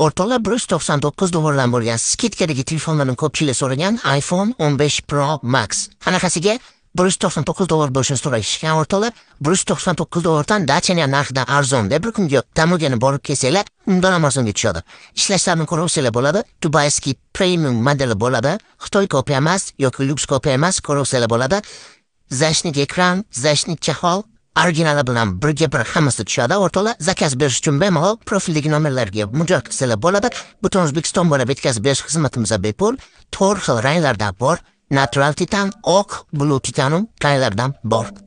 o'rtoqlar bir yuz to'qson to'qqiz dollardan bo'lgan skidkadagi telefonlarni ko'pchilik so'ragan iphone o'n besh pro max anaqasiga bir yuz to'qson to'qqiz dollar bo'lishini so'rashgan o'rtoqlar bir yuz to'qson to'qqiz dollardan dachani narxidan deb bir kunga tamugani borib kelsanglar undan ham tushadi ishlashlarini olsanglar bo'ladi dubayskiy premium modeli bo'ladi xitoy kopiya emas yoki lyuks kopiya emas olsanglar bo'ladi zashnik ekran zashnik chahol originali bilan birga bir hammasi tushadi o'rtoqlar zakaz berish uchun bemalol profildagi nomerlarga murojaat qilsalar bo'ladi butun o'zbekiston bo'ylab yetkazib berish xizmatimiz bepul To'r xil ranglarda bor natural titan oq blue titanum ranglardan bor